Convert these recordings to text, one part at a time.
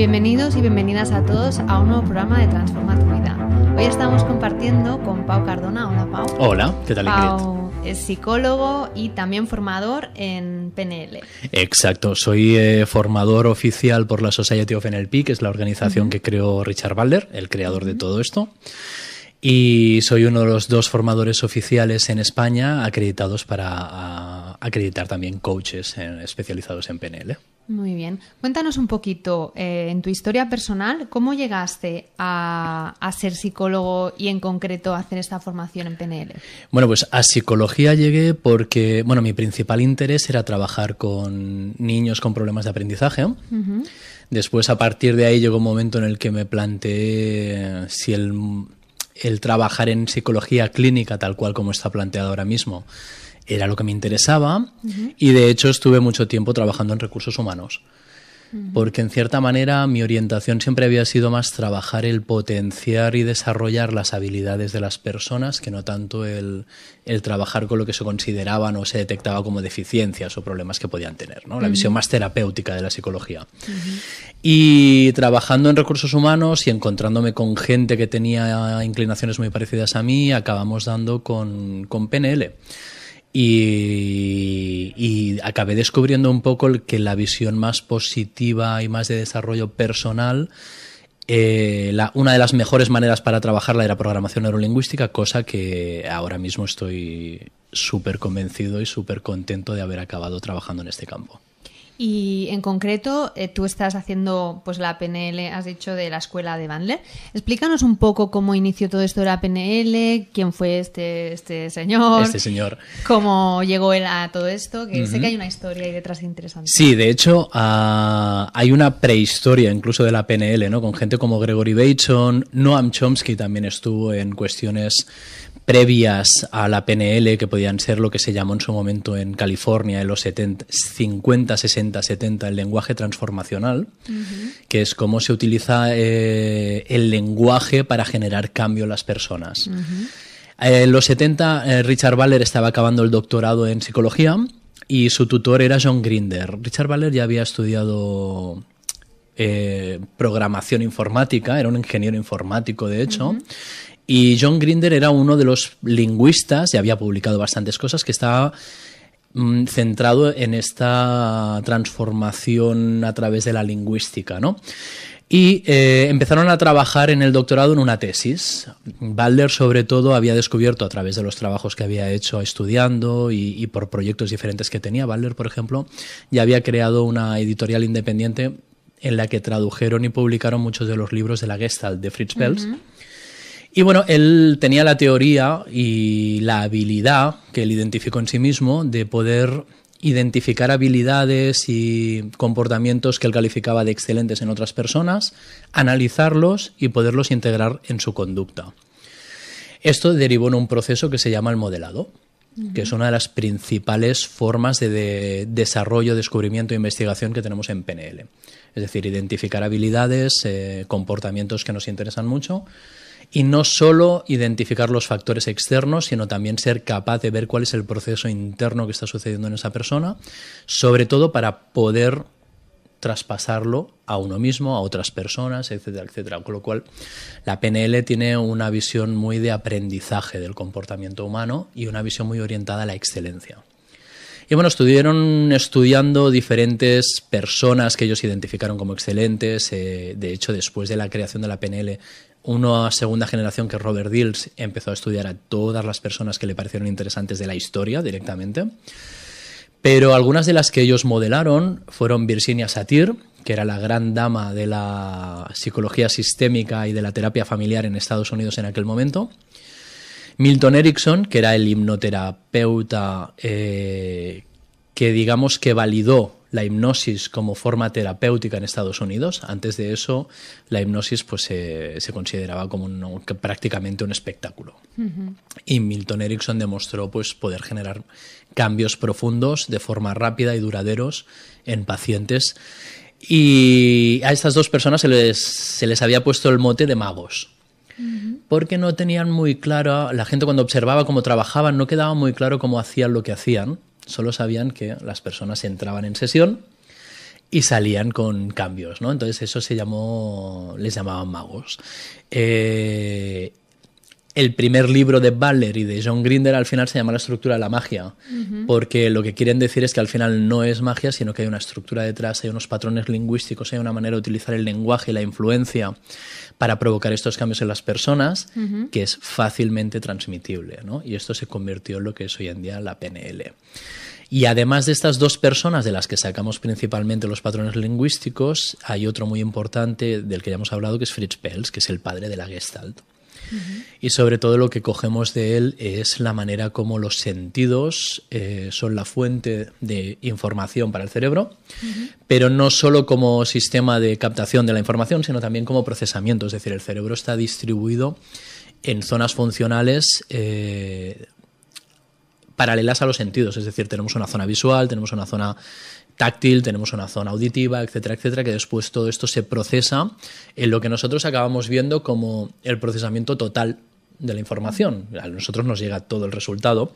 Bienvenidos y bienvenidas a todos a un nuevo programa de Transforma Vida. Hoy estamos compartiendo con Pau Cardona. Hola, Pau. Hola, ¿qué tal, Ingrid? Pau es psicólogo y también formador en PNL. Exacto, soy eh, formador oficial por la Society of NLP, que es la organización que creó Richard Balder, el creador de todo esto. Y soy uno de los dos formadores oficiales en España acreditados para acreditar también coaches eh, especializados en PNL. Muy bien. Cuéntanos un poquito eh, en tu historia personal, ¿cómo llegaste a, ser psicólogo y en concreto a hacer esta formación en PNL? Bueno, pues a psicología llegué porque, bueno, mi principal interés era trabajar con niños con problemas de aprendizaje. Después, a partir de ahí, llegó un momento en el que me planteé eh, si el, el trabajar en psicología clínica, tal cual como está planteado ahora mismo, era lo que me interesaba y de hecho estuve mucho tiempo trabajando en recursos humanos. Porque en cierta manera mi orientación siempre había sido más trabajar el potenciar y desarrollar las habilidades de las personas que no tanto el, el trabajar con lo que se consideraban o se detectaba como deficiencias o problemas que podían tener, ¿no? La visión más terapéutica de la psicología. Y trabajando en recursos humanos y encontrándome con gente que tenía inclinaciones muy parecidas a mí, acabamos dando con PNL. Y, acabé descubriendo un poco que la visión más positiva y más de desarrollo personal, eh, una de las mejores maneras para trabajarla era programación neurolingüística, cosa que ahora mismo estoy súper convencido y súper contento de haber acabado trabajando en este campo. Y en concreto, eh, tú estás haciendo pues la PNL, has dicho, de la escuela de Bandler. Explícanos un poco cómo inició todo esto de la PNL, quién fue este, este señor. Este señor. Cómo llegó él a todo esto, que sé que hay una historia ahí detrás interesante. Sí, de hecho, ah, hay una prehistoria incluso de la PNL, ¿no? Con gente como Gregory Bateson, Noam Chomsky también estuvo en cuestiones previas a la PNL, que podían ser lo que se llamó en su momento en California, en los 70, 50, 60, 70, el lenguaje transformacional, que es cómo se utiliza eh, el lenguaje para generar cambio en las personas. Eh, en los 70, eh, Richard Baller estaba acabando el doctorado en psicología y su tutor era John Grinder. Richard Baller ya había estudiado programación informática, era un ingeniero informático de hecho, y John Grinder era uno de los lingüistas, y había publicado bastantes cosas, que estaba mm, centrado en esta transformación a través de la lingüística, ¿no? Y eh, empezaron a trabajar en el doctorado en una tesis. Balder, sobre todo, había descubierto a través de los trabajos que había hecho estudiando y, por proyectos diferentes que tenía. Balder, por ejemplo, ya había creado una editorial independiente en la que tradujeron y publicaron muchos de los libros de la Gestalt de Fritz Perls. Y bueno, él tenía la teoría y la habilidad que él identificó en sí mismo de poder identificar habilidades y comportamientos que él calificaba de excelentes en otras personas, analizarlos y poderlos integrar en su conducta. Esto derivó en un proceso que se llama el modelado, que es una de las principales formas de, desarrollo, descubrimiento e investigación que tenemos en PNL. Es decir, identificar habilidades, eh, comportamientos que nos interesan mucho y no solo identificar los factores externos, sino también ser capaz de ver cuál es el proceso interno que está sucediendo en esa persona, sobre todo para poder traspasarlo a uno mismo, a otras personas, etcétera, etcétera. Con lo cual, la PNL tiene una visión muy de aprendizaje del comportamiento humano y una visión muy orientada a la excelencia. Y bueno, estuvieron estudiando diferentes personas que ellos identificaron como excelentes. Eh, de hecho, después de la creación de la PNL una segunda generación que Robert Dills empezó a estudiar a todas las personas que le parecieron interesantes de la historia directamente. Pero algunas de las que ellos modelaron fueron Virginia Satir, que era la gran dama de la psicología sistémica y de la terapia familiar en Estados Unidos en aquel momento. Milton Erickson, que era el hipnoterapeuta eh, que digamos que validó la hipnosis como forma terapéutica en Estados Unidos. Antes de eso, la hipnosis pues, se, consideraba como prácticamente un espectáculo. Y Milton Erickson demostró pues, poder generar cambios profundos de forma rápida y duraderos en pacientes. Y a estas dos personas se les, se les había puesto el mote de magos porque no tenían muy claro, la gente cuando observaba cómo trabajaban no quedaba muy claro cómo hacían lo que hacían solo sabían que las personas entraban en sesión y salían con cambios, ¿no? Entonces eso se llamó, les llamaban magos. Eh, el primer libro de Baller y de John Grinder al final se llama La estructura de la magia, porque lo que quieren decir es que al final no es magia, sino que hay una estructura detrás, hay unos patrones lingüísticos, hay una manera de utilizar el lenguaje y la influencia para provocar estos cambios en las personas, que es fácilmente transmitible, Y esto se convirtió en lo que es hoy en día la PNL. Y además de estas dos personas de las que sacamos principalmente los patrones lingüísticos, hay otro muy importante del que ya hemos hablado, que es Fritz Pels, que es el padre de la Gestalt. Y sobre todo lo que cogemos de él es la manera como los sentidos eh, son la fuente de información para el cerebro, pero no solo como sistema de captación de la información, sino también como procesamiento. Es decir, el cerebro está distribuido en zonas funcionales eh, paralelas a los sentidos. Es decir, tenemos una zona visual, tenemos una zona táctil, tenemos una zona auditiva, etcétera, etcétera, que después todo esto se procesa en lo que nosotros acabamos viendo como el procesamiento total de la información. A nosotros nos llega todo el resultado,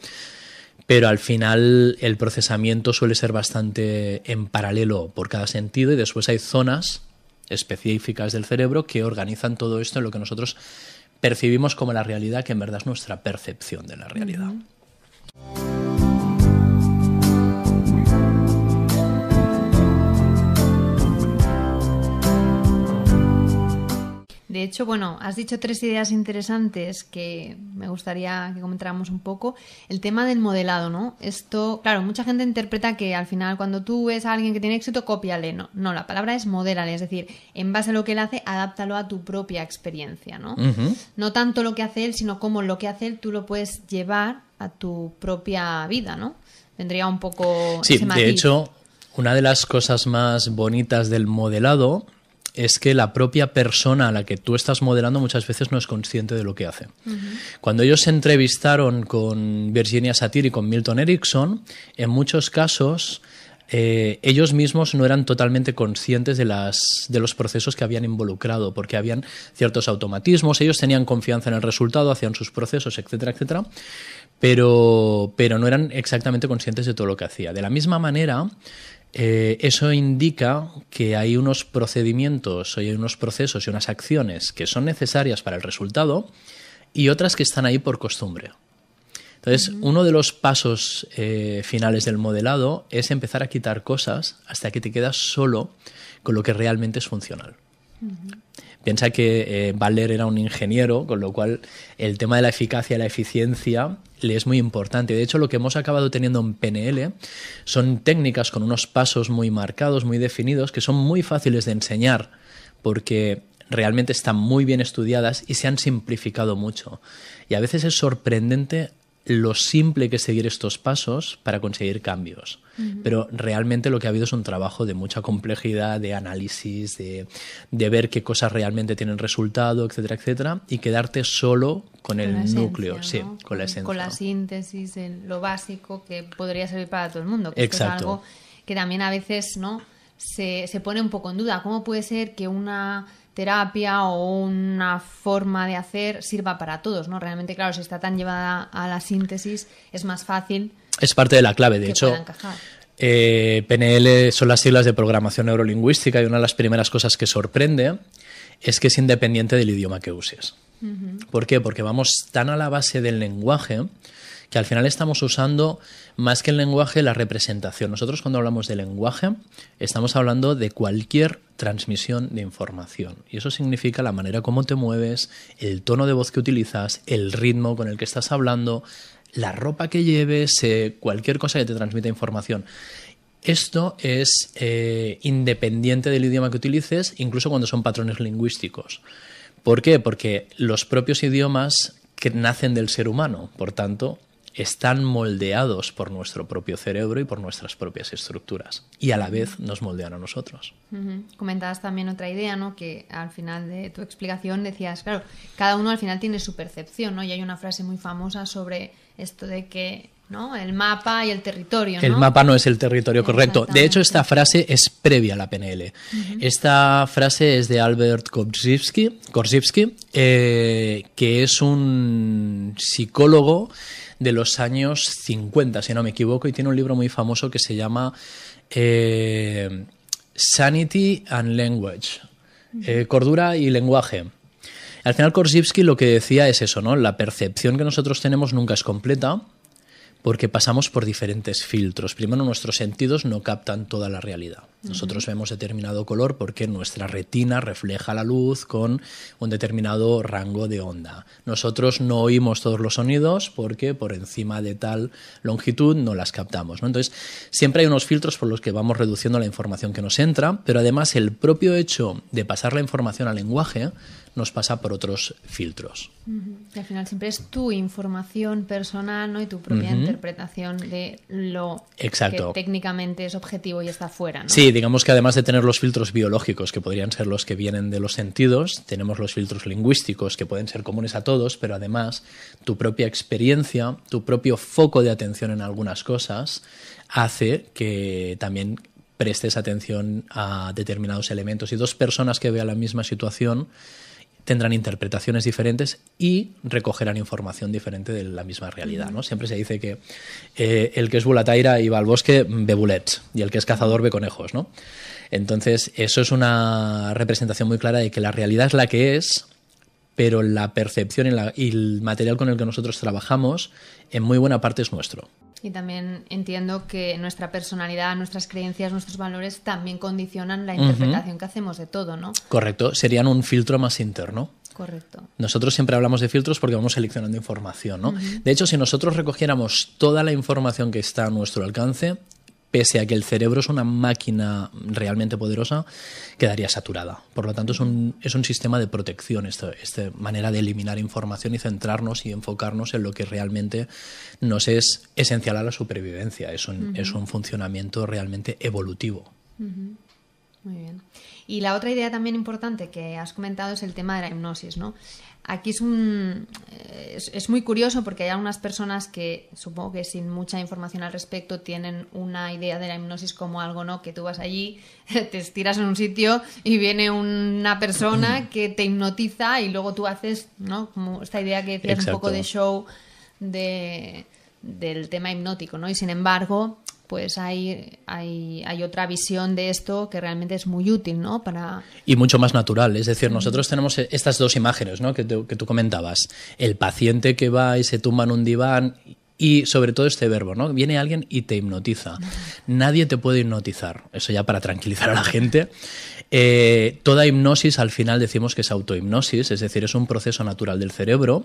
pero al final el procesamiento suele ser bastante en paralelo por cada sentido y después hay zonas específicas del cerebro que organizan todo esto en lo que nosotros percibimos como la realidad, que en verdad es nuestra percepción de la realidad. De hecho, bueno, has dicho tres ideas interesantes que me gustaría que comentáramos un poco. El tema del modelado, ¿no? Esto, claro, mucha gente interpreta que al final cuando tú ves a alguien que tiene éxito, cópiale. No, no la palabra es modélale, es decir, en base a lo que él hace, adáptalo a tu propia experiencia, ¿no? No tanto lo que hace él, sino cómo lo que hace él tú lo puedes llevar a tu propia vida, ¿no? Vendría un poco... Sí, ese de hecho, una de las cosas más bonitas del modelado es que la propia persona a la que tú estás modelando muchas veces no es consciente de lo que hace. Cuando ellos se entrevistaron con Virginia Satir y con Milton Erickson, en muchos casos eh, ellos mismos no eran totalmente conscientes de, los procesos que habían involucrado, porque habían ciertos automatismos, ellos tenían confianza en el resultado, hacían sus procesos, etcétera, etcétera, pero, pero no eran exactamente conscientes de todo lo que hacía. De la misma manera, eh, eso indica que hay unos procedimientos, hay unos procesos y unas acciones que son necesarias para el resultado y otras que están ahí por costumbre. Entonces, uno de los pasos eh, finales del modelado es empezar a quitar cosas hasta que te quedas solo con lo que realmente es funcional. Piensa que Valer eh, era un ingeniero, con lo cual el tema de la eficacia y la eficiencia le es muy importante. De hecho, lo que hemos acabado teniendo en PNL son técnicas con unos pasos muy marcados, muy definidos, que son muy fáciles de enseñar, porque realmente están muy bien estudiadas y se han simplificado mucho. Y a veces es sorprendente lo simple que es seguir estos pasos para conseguir cambios. Pero realmente lo que ha habido es un trabajo de mucha complejidad, de análisis, de, ver qué cosas realmente tienen resultado, etcétera, etcétera, y quedarte solo con, el núcleo, sí, con la esencia. Con la síntesis, lo básico que podría servir para todo el mundo. Que Exacto. Es algo que también a veces no se pone un poco en duda. ¿Cómo puede ser que una terapia o una forma de hacer sirva para todos, ¿no? Realmente, claro, si está tan llevada a la síntesis, es más fácil. Es parte de la clave, de hecho. PNL eh, son las siglas de programación neurolingüística y una de las primeras cosas que sorprende es que es independiente del idioma que uses. ¿Por qué? Porque vamos tan a la base del lenguaje que al final estamos usando más que el lenguaje la representación. Nosotros cuando hablamos de lenguaje estamos hablando de cualquier transmisión de información y eso significa la manera como te mueves, el tono de voz que utilizas, el ritmo con el que estás hablando, la ropa que lleves, eh, cualquier cosa que te transmita información. Esto es eh, independiente del idioma que utilices, incluso cuando son patrones lingüísticos. ¿Por qué? Porque los propios idiomas que nacen del ser humano, por tanto, están moldeados por nuestro propio cerebro y por nuestras propias estructuras. Y a la vez nos moldean a nosotros. Comentabas también otra idea, ¿no? Que al final de tu explicación decías, claro, cada uno al final tiene su percepción, ¿no? Y hay una frase muy famosa sobre esto de que ¿no? El mapa y el territorio. El mapa no es el territorio correcto. De hecho, esta frase es previa a la PNL. Esta frase es de Albert Korzybski, Korzybski eh, que es un psicólogo de los años 50, si no me equivoco, y tiene un libro muy famoso que se llama eh, Sanity and Language, eh, Cordura y Lenguaje. Al final Korzybski lo que decía es eso, ¿no? La percepción que nosotros tenemos nunca es completa porque pasamos por diferentes filtros. Primero nuestros sentidos no captan toda la realidad. Nosotros vemos determinado color porque nuestra retina refleja la luz con un determinado rango de onda. Nosotros no oímos todos los sonidos porque por encima de tal longitud no las captamos. Entonces, siempre hay unos filtros por los que vamos reduciendo la información que nos entra, pero además el propio hecho de pasar la información al lenguaje nos pasa por otros filtros. al final siempre es tu información personal y tu propia interpretación de lo que técnicamente es objetivo y está fuera. Sí, digamos que además de tener los filtros biológicos, que podrían ser los que vienen de los sentidos, tenemos los filtros lingüísticos, que pueden ser comunes a todos, pero además tu propia experiencia, tu propio foco de atención en algunas cosas, hace que también prestes atención a determinados elementos. Y dos personas que vean la misma situación tendrán interpretaciones diferentes y recogerán información diferente de la misma realidad. ¿no? Siempre se dice que eh, el que es bulataira y va al bosque ve y el que es cazador ve conejos. Entonces, eso es una representación muy clara de que la realidad es la que es, pero la percepción y el material con el que nosotros trabajamos en muy buena parte es nuestro. Y también entiendo que nuestra personalidad, nuestras creencias, nuestros valores también condicionan la interpretación que hacemos de todo, ¿no? Correcto, serían un filtro más interno. Correcto. Nosotros siempre hablamos de filtros porque vamos seleccionando información, ¿no? De hecho, si nosotros recogiéramos toda la información que está a nuestro alcance, pese a que el cerebro es una máquina realmente poderosa, quedaría saturada. Por lo tanto, es un, es un sistema de protección, esta, esta manera de eliminar información y centrarnos y enfocarnos en lo que realmente nos es esencial a la supervivencia. Es un, es un funcionamiento realmente evolutivo. Muy bien. Y la otra idea también importante que has comentado es el tema de la hipnosis, ¿no? Aquí es, un, eh, es, muy curioso porque hay algunas personas que, supongo que sin mucha información al respecto, tienen una idea de la hipnosis como algo, ¿no? Que tú vas allí, te estiras en un sitio y viene una persona que te hipnotiza y luego tú haces, ¿no? Como esta idea que decías un poco de show del tema hipnótico, ¿no? Y sin embargo, pues hay, otra visión de esto que realmente es muy útil, ¿no? Y mucho más natural. Es decir, mm. nosotros tenemos e-, estas dos imágenes, ¿no? Que, que tú comentabas. El paciente que va y se tumba en un diván y sobre todo este verbo, ¿no? Viene alguien y te hipnotiza. Nadie te puede hipnotizar. Eso ya para tranquilizar a la gente. Eh, toda hipnosis al final decimos que es autohipnosis, es decir, es un proceso natural del cerebro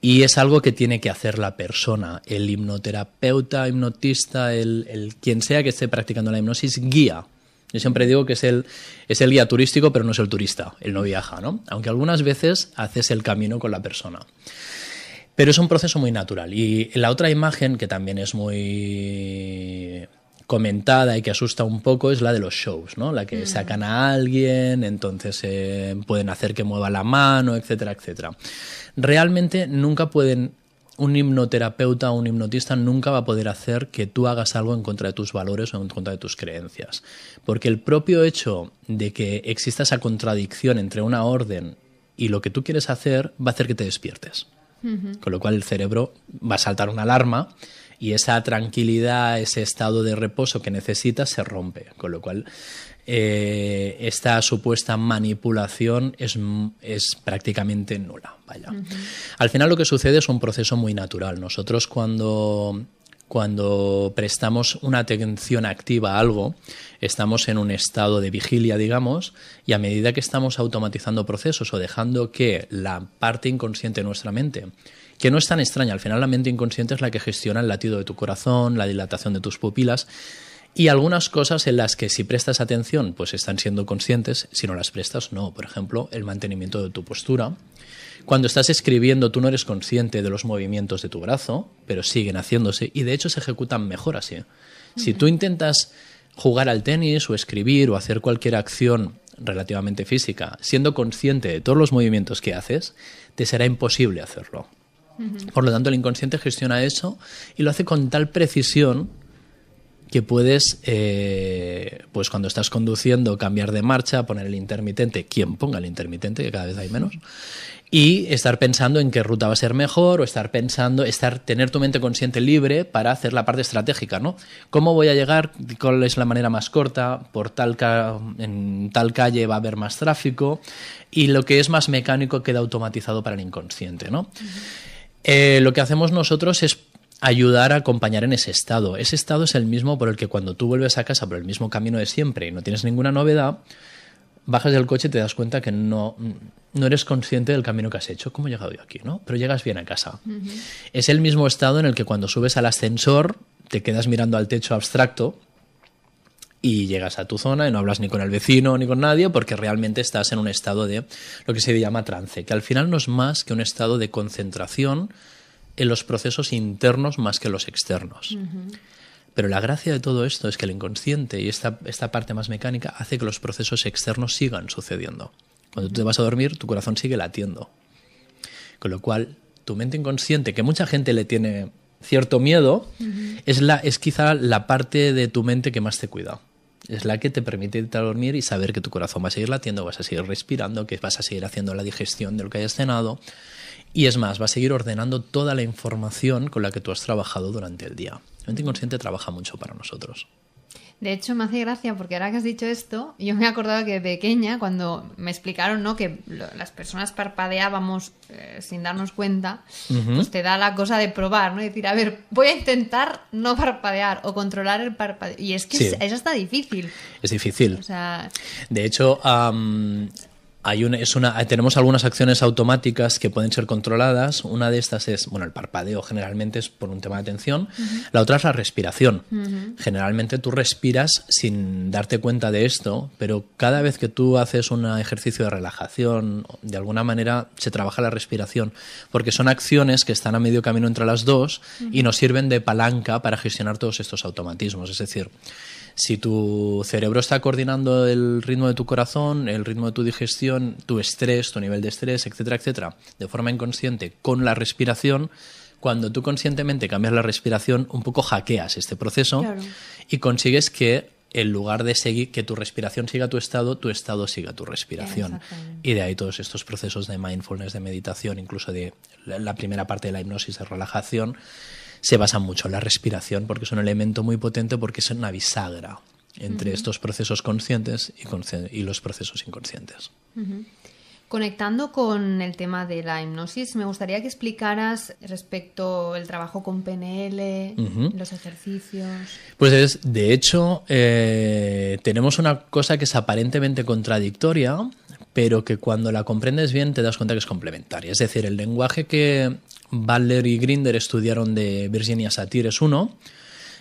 y es algo que tiene que hacer la persona, el hipnoterapeuta, hipnotista, el, quien sea que esté practicando la hipnosis, guía. Yo siempre digo que es el, es el guía turístico, pero no es el turista, él no viaja, ¿no? Aunque algunas veces haces el camino con la persona. Pero es un proceso muy natural. Y la otra imagen, que también es muy comentada y que asusta un poco es la de los shows, ¿no? La que mm. sacan a alguien, entonces eh, pueden hacer que mueva la mano, etcétera, etcétera. Realmente nunca pueden un hipnoterapeuta o un hipnotista nunca va a poder hacer que tú hagas algo en contra de tus valores o en contra de tus creencias. Porque el propio hecho de que exista esa contradicción entre una orden y lo que tú quieres hacer va a hacer que te despiertes. Con lo cual el cerebro va a saltar una alarma y esa tranquilidad, ese estado de reposo que necesita se rompe, con lo cual eh, esta supuesta manipulación es, es prácticamente nula. Vaya. Al final lo que sucede es un proceso muy natural. Nosotros cuando cuando prestamos una atención activa a algo, estamos en un estado de vigilia, digamos, y a medida que estamos automatizando procesos o dejando que la parte inconsciente de nuestra mente que no es tan extraña. Al final la mente inconsciente es la que gestiona el latido de tu corazón, la dilatación de tus pupilas y algunas cosas en las que si prestas atención pues están siendo conscientes, si no las prestas no. Por ejemplo, el mantenimiento de tu postura. Cuando estás escribiendo tú no eres consciente de los movimientos de tu brazo, pero siguen haciéndose y de hecho se ejecutan mejor así. Si tú intentas jugar al tenis o escribir o hacer cualquier acción relativamente física, siendo consciente de todos los movimientos que haces, te será imposible hacerlo. Por lo tanto, el inconsciente gestiona eso y lo hace con tal precisión que puedes, eh, pues cuando estás conduciendo, cambiar de marcha, poner el intermitente, quien ponga el intermitente, que cada vez hay menos, y estar pensando en qué ruta va a ser mejor o estar pensando, estar, tener tu mente consciente libre para hacer la parte estratégica, ¿no? ¿Cómo voy a llegar? ¿Cuál es la manera más corta? ¿Por tal en tal calle va a haber más tráfico? Y lo que es más mecánico queda automatizado para el inconsciente, ¿no? Eh, lo que hacemos nosotros es ayudar a acompañar en ese estado. Ese estado es el mismo por el que cuando tú vuelves a casa por el mismo camino de siempre y no tienes ninguna novedad, bajas del coche y te das cuenta que no, no eres consciente del camino que has hecho. ¿Cómo he llegado yo aquí? ¿no? Pero llegas bien a casa. Es el mismo estado en el que cuando subes al ascensor te quedas mirando al techo abstracto y llegas a tu zona y no hablas ni con el vecino ni con nadie porque realmente estás en un estado de lo que se llama trance, que al final no es más que un estado de concentración en los procesos internos más que los externos. Pero la gracia de todo esto es que el inconsciente y esta, esta parte más mecánica hace que los procesos externos sigan sucediendo. Cuando tú te vas a dormir, tu corazón sigue latiendo. Con lo cual, tu mente inconsciente, que mucha gente le tiene cierto miedo, es, la, es quizá la parte de tu mente que más te cuida. Es la que te permite irte a dormir y saber que tu corazón va a seguir latiendo, vas a seguir respirando, que vas a seguir haciendo la digestión de lo que hayas cenado. Y es más, va a seguir ordenando toda la información con la que tú has trabajado durante el día. La mente inconsciente trabaja mucho para nosotros. De hecho, me hace gracia porque ahora que has dicho esto, yo me he acordado que de pequeña, cuando me explicaron ¿no? que las personas parpadeábamos eh, sin darnos cuenta, pues te da la cosa de probar, ¿no? decir, a ver, voy a intentar no parpadear o controlar el parpadeo. Y es que eso está difícil. Es difícil. O sea... De hecho, es una, tenemos algunas acciones automáticas que pueden ser controladas. Una de estas es, bueno, el parpadeo generalmente es por un tema de atención. La otra es la respiración. Generalmente tú respiras sin darte cuenta de esto, pero cada vez que tú haces un ejercicio de relajación, de alguna manera se trabaja la respiración, porque son acciones que están a medio camino entre las dos y nos sirven de palanca para gestionar todos estos automatismos. Es decir, si tu cerebro está coordinando el ritmo de tu corazón, el ritmo de tu digestión, tu estrés, tu nivel de estrés, etcétera, etcétera, de forma inconsciente con la respiración, cuando tú conscientemente cambias la respiración, un poco hackeas este proceso y consigues que en lugar de seguir que tu respiración siga tu estado, tu estado siga tu respiración. Y de ahí todos estos procesos de mindfulness, de meditación, incluso de la primera parte de la hipnosis de relajación, se basa mucho en la respiración porque es un elemento muy potente porque es una bisagra entre estos procesos conscientes y, los procesos inconscientes. Conectando con el tema de la hipnosis, me gustaría que explicaras respecto el trabajo con PNL, los ejercicios. Pues es, de hecho, eh, tenemos una cosa que es aparentemente contradictoria, pero que cuando la comprendes bien te das cuenta que es complementaria. Es decir, el lenguaje que Baller y Grinder estudiaron de Virginia Satir es uno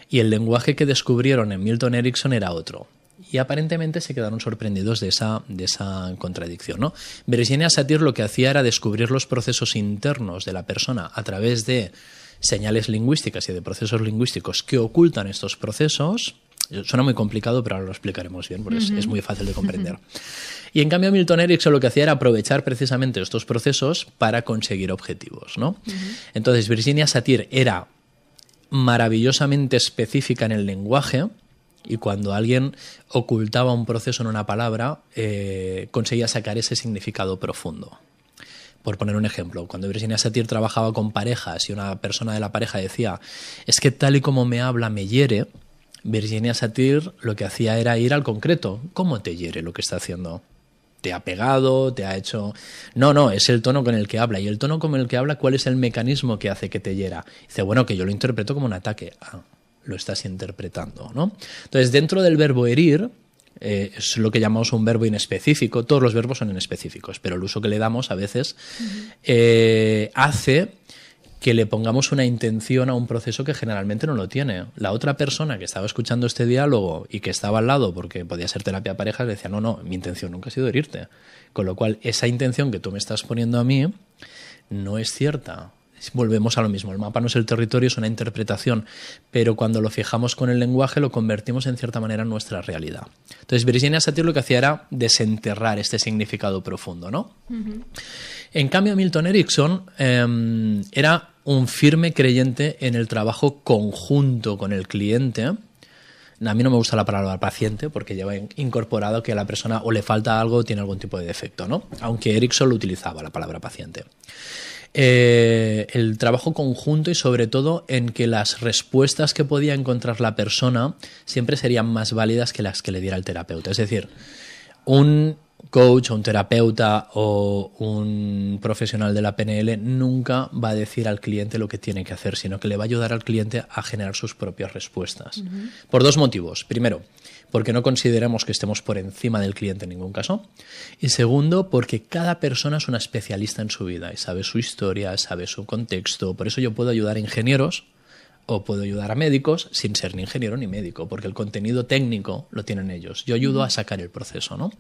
y el lenguaje que descubrieron en Milton Erickson era otro. Y aparentemente se quedaron sorprendidos de esa, de esa contradicción. ¿no? Virginia Satir lo que hacía era descubrir los procesos internos de la persona a través de señales lingüísticas y de procesos lingüísticos que ocultan estos procesos. Suena muy complicado, pero ahora lo explicaremos bien, porque es, muy fácil de comprender. Y en cambio Milton Erickson lo que hacía era aprovechar precisamente estos procesos para conseguir objetivos. ¿no? Entonces Virginia Satir era maravillosamente específica en el lenguaje, y cuando alguien ocultaba un proceso en una palabra, eh, conseguía sacar ese significado profundo. Por poner un ejemplo, cuando Virginia Satir trabajaba con parejas y una persona de la pareja decía, es que tal y como me habla me hiere, Virginia Satir lo que hacía era ir al concreto, ¿cómo te hiere lo que está haciendo? te ha pegado, te ha hecho... No, no, es el tono con el que habla. Y el tono con el que habla, ¿cuál es el mecanismo que hace que te hiera? Dice, bueno, que yo lo interpreto como un ataque. Ah, lo estás interpretando, ¿no? Entonces, dentro del verbo herir, eh, es lo que llamamos un verbo inespecífico. Todos los verbos son inespecíficos, pero el uso que le damos a veces eh, hace que le pongamos una intención a un proceso que generalmente no lo tiene. La otra persona que estaba escuchando este diálogo y que estaba al lado porque podía ser terapia pareja le decía, no, no, mi intención nunca ha sido herirte. Con lo cual, esa intención que tú me estás poniendo a mí no es cierta. Volvemos a lo mismo, el mapa no es el territorio, es una interpretación, pero cuando lo fijamos con el lenguaje lo convertimos en cierta manera en nuestra realidad. Entonces Virginia Satir lo que hacía era desenterrar este significado profundo, ¿no? En cambio, Milton Erickson em, era un firme creyente en el trabajo conjunto con el cliente. A mí no me gusta la palabra paciente porque lleva incorporado que a la persona o le falta algo o tiene algún tipo de defecto, ¿no? Aunque Erickson lo utilizaba la palabra paciente. Eh, el trabajo conjunto y sobre todo en que las respuestas que podía encontrar la persona siempre serían más válidas que las que le diera el terapeuta. Es decir, un coach o un terapeuta o un profesional de la PNL nunca va a decir al cliente lo que tiene que hacer, sino que le va a ayudar al cliente a generar sus propias respuestas. Por dos motivos. Primero, porque no consideramos que estemos por encima del cliente en ningún caso. Y segundo, porque cada persona es una especialista en su vida y sabe su historia, sabe su contexto. Por eso yo puedo ayudar a ingenieros o puedo ayudar a médicos sin ser ni ingeniero ni médico, porque el contenido técnico lo tienen ellos. Yo ayudo a sacar el proceso, ¿no?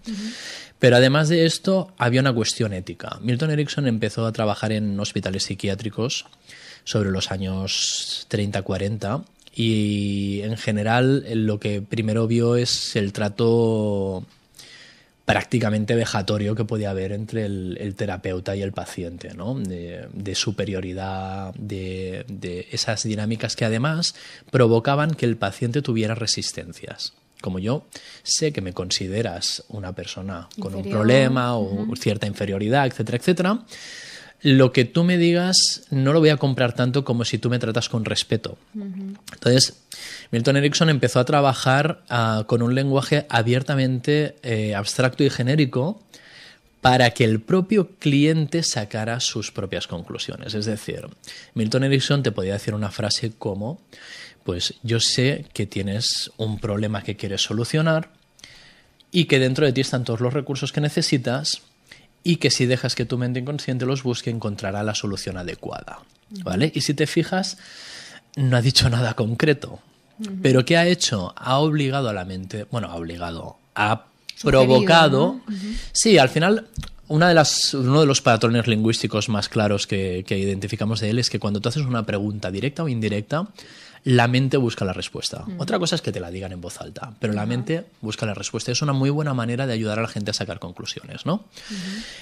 Pero además de esto, había una cuestión ética. Milton Erickson empezó a trabajar en hospitales psiquiátricos sobre los años 30-40 y en general lo que primero vio es el trato prácticamente vejatorio que podía haber entre el, terapeuta y el paciente, ¿no? de, superioridad, de, esas dinámicas que además provocaban que el paciente tuviera resistencias. Como yo sé que me consideras una persona con un problema o cierta inferioridad, etcétera, etcétera, lo que tú me digas no lo voy a comprar tanto como si tú me tratas con respeto. Entonces, Milton Erickson empezó a trabajar ah, con un lenguaje abiertamente eh, abstracto y genérico para que el propio cliente sacara sus propias conclusiones. Es decir, Milton Erickson te podía decir una frase como, pues yo sé que tienes un problema que quieres solucionar y que dentro de ti están todos los recursos que necesitas y que si dejas que tu mente inconsciente los busque encontrará la solución adecuada, ¿vale? Y si te fijas, no ha dicho nada concreto, pero ¿qué ha hecho? Ha obligado a la mente, bueno, ha obligado, ha provocado... Sí, al final una de las, uno de los patrones lingüísticos más claros que, identificamos de él es que cuando tú haces una pregunta directa o indirecta, la mente busca la respuesta. Otra cosa es que te la digan en voz alta, pero la mente busca la respuesta. Es una muy buena manera de ayudar a la gente a sacar conclusiones, ¿no?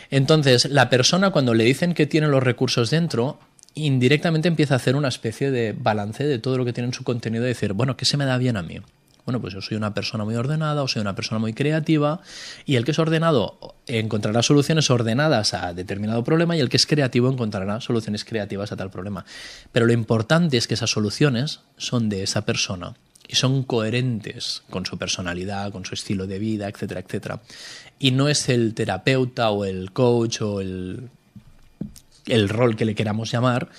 Entonces, la persona cuando le dicen que tiene los recursos dentro, indirectamente empieza a hacer una especie de balance de todo lo que tiene en su contenido y decir, bueno, ¿qué se me da bien a mí? Bueno, pues yo soy una persona muy ordenada o soy una persona muy creativa y el que es ordenado encontrará soluciones ordenadas a determinado problema y el que es creativo encontrará soluciones creativas a tal problema. Pero lo importante es que esas soluciones son de esa persona y son coherentes con su personalidad, con su estilo de vida, etcétera, etcétera. Y no es el terapeuta o el coach o el el rol que le queramos llamar,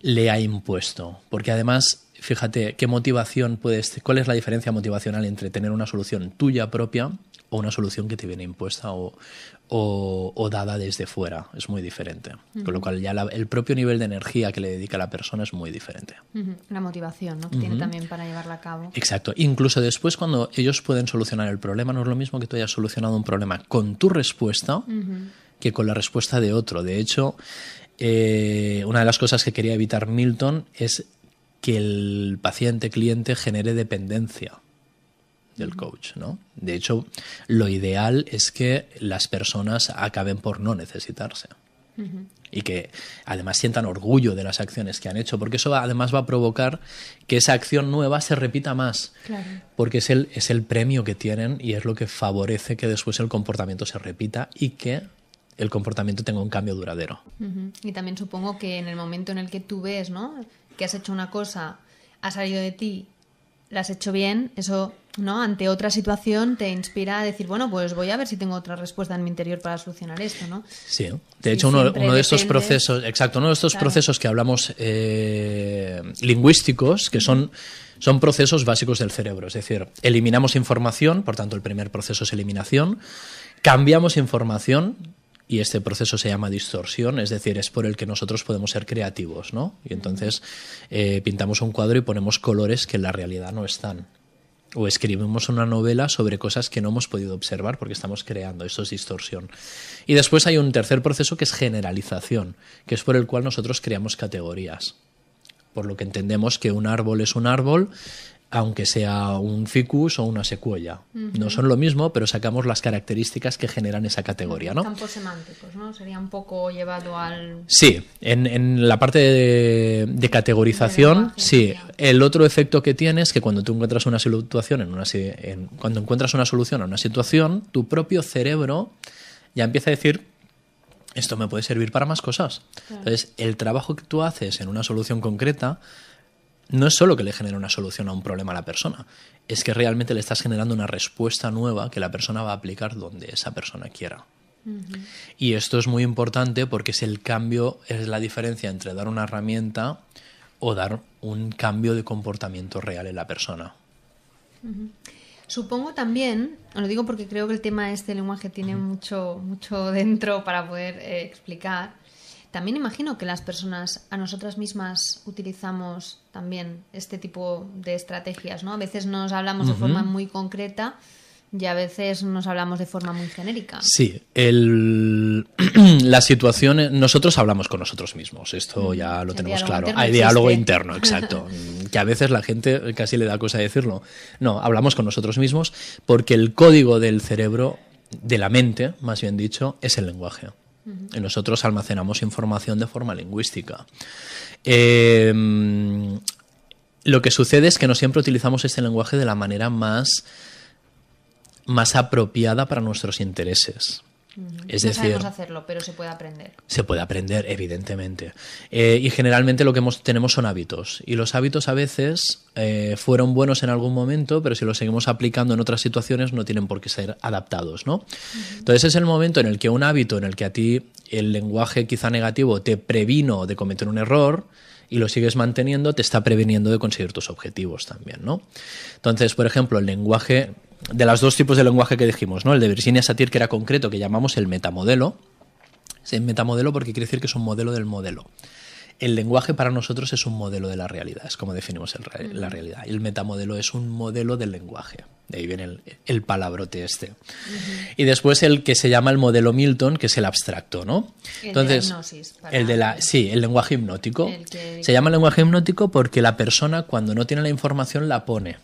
le ha impuesto. Porque además, fíjate, ¿qué motivación puedes, este, cuál es la diferencia motivacional entre tener una solución tuya propia o una solución que te viene impuesta o, dada desde fuera? Es muy diferente. Con lo cual ya el propio nivel de energía que le dedica la persona es muy diferente. La motivación ¿no? que tiene también para llevarla a cabo. Exacto. Incluso después cuando ellos pueden solucionar el problema, no es lo mismo que tú hayas solucionado un problema con tu respuesta que con la respuesta de otro. De hecho, eh, una de las cosas que quería evitar Milton es que el paciente cliente genere dependencia del coach, ¿no? De hecho, lo ideal es que las personas acaben por no necesitarse. Y que además sientan orgullo de las acciones que han hecho, porque eso además va a provocar que esa acción nueva se repita más, porque es es el premio que tienen y es lo que favorece que después el comportamiento se repita y que el comportamiento tenga un cambio duradero. Y también supongo que en el momento en el que tú ves, ¿no? Que has hecho una cosa, ha salido de ti, la has hecho bien, eso, ¿no? Ante otra situación te inspira a decir, bueno, pues voy a ver si tengo otra respuesta en mi interior para solucionar esto, ¿no? Sí. De hecho, uno, de estos procesos, exacto, uno de estos procesos que hablamos eh, lingüísticos, que son son procesos básicos del cerebro, es decir, eliminamos información, por tanto el primer proceso es eliminación, cambiamos información, y este proceso se llama distorsión, es decir, es por el que nosotros podemos ser creativos, ¿no? Y entonces eh, pintamos un cuadro y ponemos colores que en la realidad no están. O escribimos una novela sobre cosas que no hemos podido observar porque estamos creando. Esto es distorsión. Y después hay un tercer proceso que es generalización, que es por el cual nosotros creamos categorías por lo que entendemos que un árbol es un árbol, aunque sea un ficus o una secuoya. No son lo mismo, pero sacamos las características que generan esa categoría, ¿no? Campos semánticos, ¿no? Sería un poco llevado al... Sí, en, la parte de, categorización, sí. El otro efecto que tiene es que cuando tú encuentras una situación en una... cuando encuentras una solución a una situación, tu propio cerebro ya empieza a decir esto me puede servir para más cosas. Entonces, el trabajo que tú haces en una solución concreta no es solo que le genere una solución a un problema a la persona, es que realmente le estás generando una respuesta nueva que la persona va a aplicar donde esa persona quiera. Y esto es muy importante porque es el cambio, es la diferencia entre dar una herramienta o dar un cambio de comportamiento real en la persona. Supongo también, lo digo porque creo que el tema de este lenguaje tiene mucho, mucho dentro para poder eh, explicar, también imagino que las personas a nosotras mismas utilizamos también este tipo de estrategias, ¿no? A veces nos hablamos de forma muy concreta y a veces nos hablamos de forma muy genérica. Sí, el... la situación, nosotros hablamos con nosotros mismos, esto ya lo tenemos claro. Hay diálogo interno, exacto, que a veces la gente casi le da cosa decirlo. No, hablamos con nosotros mismos porque el código del cerebro, de la mente, más bien dicho, es el lenguaje. Nosotros almacenamos información de forma lingüística. Em, lo que sucede es que no siempre utilizamos este lenguaje de la manera más, más apropiada para nuestros intereses. Es no decir, sabemos hacerlo, pero se puede aprender. Se puede aprender, evidentemente. Eh, y generalmente lo que tenemos son hábitos. Y los hábitos a veces eh, fueron buenos en algún momento, pero si los seguimos aplicando en otras situaciones no tienen por qué ser adaptados, ¿no? Entonces es el momento en el que un hábito, en el que a ti el lenguaje quizá negativo te previno de cometer un error, y lo sigues manteniendo, te está previniendo de conseguir tus objetivos también, ¿no? Entonces, por ejemplo, el lenguaje de los dos tipos de lenguaje que dijimos, ¿no? El de Virginia Satir, que era concreto, que llamamos el metamodelo. Es el metamodelo porque quiere decir que es un modelo del modelo. El lenguaje para nosotros es un modelo de la realidad, es como definimos la realidad. Y El metamodelo es un modelo del lenguaje. De ahí viene el, palabrote este. Y después el que se llama el modelo Milton, que es el abstracto, ¿no? El Entonces, el de la, sí, el lenguaje hipnótico. Se llama lenguaje hipnótico porque la persona cuando no tiene la información la pone.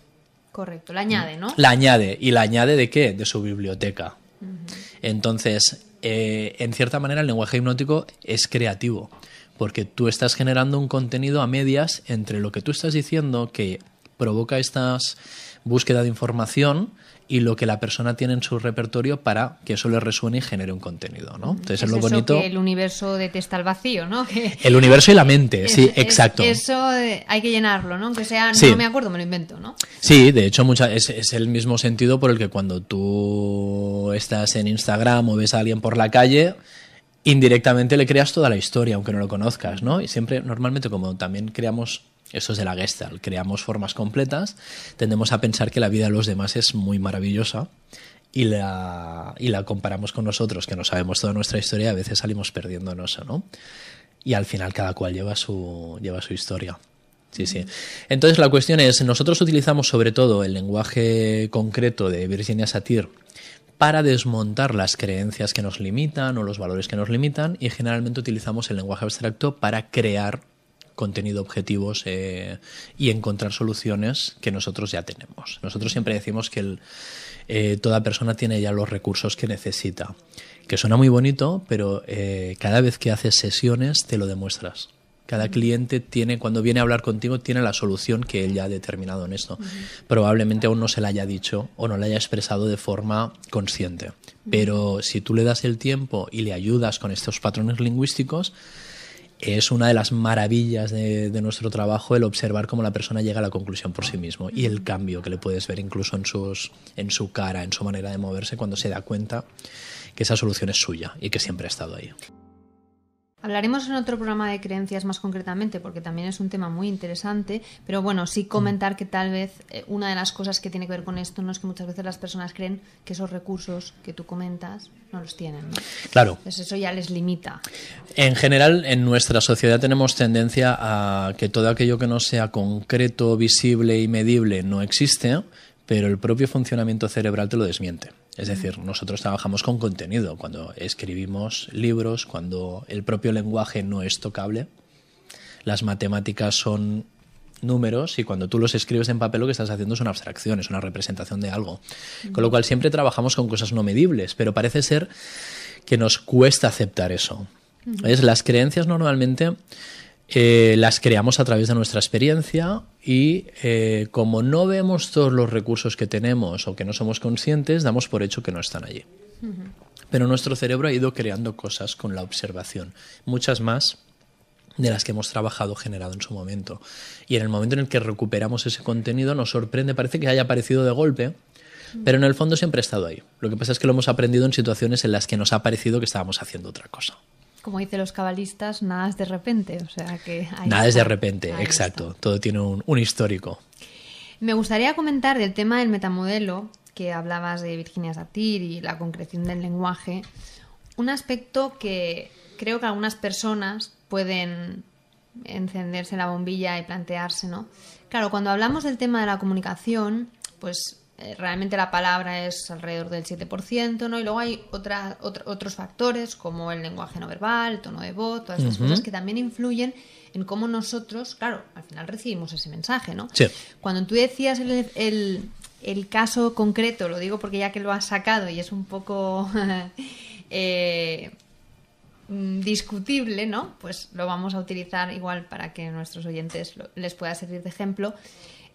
Correcto, la añade, ¿no? La añade. ¿Y la añade de qué? De su biblioteca. Entonces, eh, en cierta manera, el lenguaje hipnótico es creativo, porque tú estás generando un contenido a medias entre lo que tú estás diciendo, que provoca estas búsqueda de información, y lo que la persona tiene en su repertorio para que eso le resuene y genere un contenido, ¿no? Entonces es, lo bonito. Que el universo detesta el vacío, ¿no? El universo y la mente, sí, exacto. Eso hay que llenarlo, ¿no? Aunque sea, no me acuerdo, me lo invento, ¿no? Sí, de hecho mucha, es, el mismo sentido por el que cuando tú estás en Instagram o ves a alguien por la calle indirectamente le creas toda la historia aunque no lo conozcas, ¿no? Y siempre normalmente como también creamos eso es de la Gestalt. Creamos formas completas, tendemos a pensar que la vida de los demás es muy maravillosa y la, comparamos con nosotros, que no sabemos toda nuestra historia y a veces salimos perdiéndonos ¿no? Y al final cada cual lleva su, lleva su historia. Sí, sí. Entonces la cuestión es, nosotros utilizamos sobre todo el lenguaje concreto de Virginia Satir para desmontar las creencias que nos limitan o los valores que nos limitan y generalmente utilizamos el lenguaje abstracto para crear contenido objetivos eh, y encontrar soluciones que nosotros ya tenemos. Nosotros siempre decimos que eh, toda persona tiene ya los recursos que necesita, que suena muy bonito, pero eh, cada vez que haces sesiones te lo demuestras. Cada cliente tiene, cuando viene a hablar contigo, tiene la solución que él ya ha determinado en esto. Probablemente aún no se la haya dicho o no la haya expresado de forma consciente. Pero si tú le das el tiempo y le ayudas con estos patrones lingüísticos, es una de las maravillas de, nuestro trabajo el observar cómo la persona llega a la conclusión por sí mismo y el cambio que le puedes ver incluso en su cara, en su manera de moverse cuando se da cuenta que esa solución es suya y que siempre ha estado ahí. Hablaremos en otro programa de creencias más concretamente, porque también es un tema muy interesante, pero bueno, sí comentar que tal vez eh, una de las cosas que tiene que ver con esto no es que muchas veces las personas creen que esos recursos que tú comentas no los tienen. Claro. Pues eso ya les limita. En general, en nuestra sociedad tenemos tendencia a que todo aquello que no sea concreto, visible y medible no existe, pero el propio funcionamiento cerebral te lo desmiente. Es decir, nosotros trabajamos con contenido, cuando escribimos libros, cuando el propio lenguaje no es tocable, las matemáticas son números y cuando tú los escribes en papel lo que estás haciendo es una abstracción, es una representación de algo. Con lo cual siempre trabajamos con cosas no medibles, pero parece ser que nos cuesta aceptar eso. Es, las creencias normalmente eh, las creamos a través de nuestra experiencia y eh, como no vemos todos los recursos que tenemos o que no somos conscientes, damos por hecho que no están allí. Pero nuestro cerebro ha ido creando cosas con la observación, muchas más de las que hemos trabajado, generado en su momento. Y en el momento en el que recuperamos ese contenido nos sorprende, parece que haya aparecido de golpe, pero en el fondo siempre ha estado ahí. Lo que pasa es que lo hemos aprendido en situaciones en las que nos ha parecido que estábamos haciendo otra cosa como dicen los cabalistas, nada es de repente. O sea que nada es de repente, exacto. Todo tiene un, un histórico. Me gustaría comentar del tema del metamodelo, que hablabas de Virginia Satir y la concreción del lenguaje, un aspecto que creo que algunas personas pueden encenderse la bombilla y plantearse, ¿no? Claro, cuando hablamos del tema de la comunicación, pues eh, realmente la palabra es alrededor del 7%, ¿no? Y luego hay otra, otros factores como el lenguaje no verbal, el tono de voz, todas esas cosas que también influyen en cómo nosotros, claro, al final recibimos ese mensaje, ¿no? Sí. Cuando tú decías el, caso concreto, lo digo porque ya que lo has sacado y es un poco eh, mm, discutible, ¿no? Pues lo vamos a utilizar igual para que nuestros oyentes les pueda servir de ejemplo.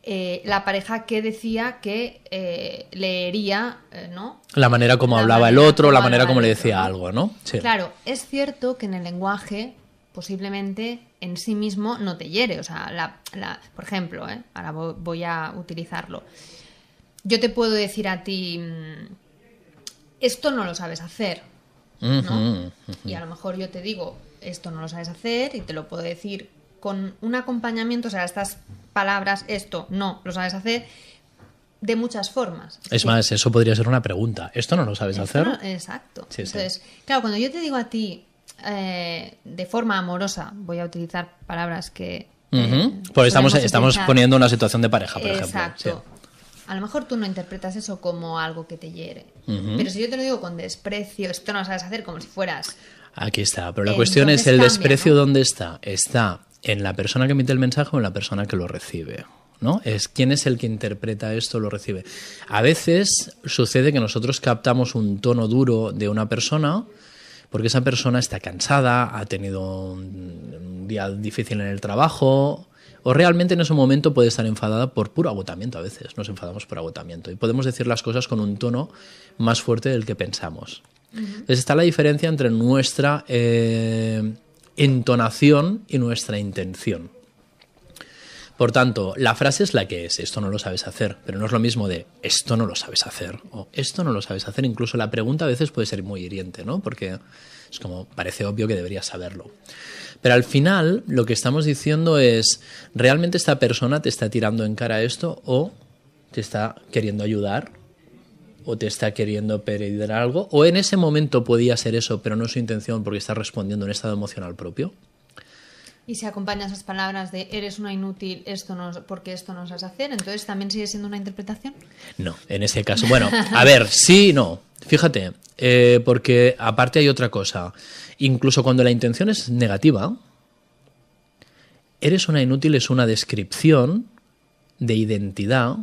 Eh, la pareja que decía que eh, leería, eh, ¿no? La manera como hablaba el otro, la manera como le decía algo, ¿no? Claro, es cierto que en el lenguaje posiblemente en sí mismo no te hiere. O sea, por ejemplo, ahora voy a utilizarlo. Yo te puedo decir a ti, mm, esto no lo sabes hacer. Y a lo mejor yo te digo, esto no lo sabes hacer y te lo puedo decir con un acompañamiento, o sea, estas palabras, esto, no, lo sabes hacer de muchas formas. Es, más, eso podría ser una pregunta. ¿Esto no lo sabes hacer? exacto. Entonces, claro, cuando yo te digo a ti eh, de forma amorosa, voy a utilizar palabras que... Eh, Porque estamos, estamos poniendo una situación de pareja, por ejemplo. Exacto. A lo mejor tú no interpretas eso como algo que te hiere. Pero si yo te lo digo con desprecio, esto no lo sabes hacer como si fueras... Aquí está, pero la cuestión es el desprecio dónde está. Está en la persona que emite el mensaje o en la persona que lo recibe. ¿no? Es quién es el que interpreta esto, lo recibe. A veces sucede que nosotros captamos un tono duro de una persona porque esa persona está cansada, ha tenido un día difícil en el trabajo, o realmente en ese momento puede estar enfadada por puro agotamiento a veces, nos enfadamos por agotamiento y podemos decir las cosas con un tono más fuerte del que pensamos. Entonces está la diferencia entre nuestra eh, entonación y nuestra intención. Por tanto, la frase es la que es, esto no lo sabes hacer, pero no es lo mismo de esto no lo sabes hacer o esto no lo sabes hacer. Incluso la pregunta a veces puede ser muy hiriente, ¿no? Porque es como parece obvio que deberías saberlo. Pero al final lo que estamos diciendo es, ¿realmente esta persona te está tirando en cara esto o te está queriendo ayudar o te está queriendo perder algo, o en ese momento podía ser eso, pero no es su intención porque está respondiendo en estado emocional propio. Y si acompaña esas palabras de eres una inútil, esto no, porque esto no sabes hacer, entonces también sigue siendo una interpretación. No, en ese caso. Bueno, a ver, sí, no. Fíjate, eh, porque aparte hay otra cosa. Incluso cuando la intención es negativa, eres una inútil es una descripción de identidad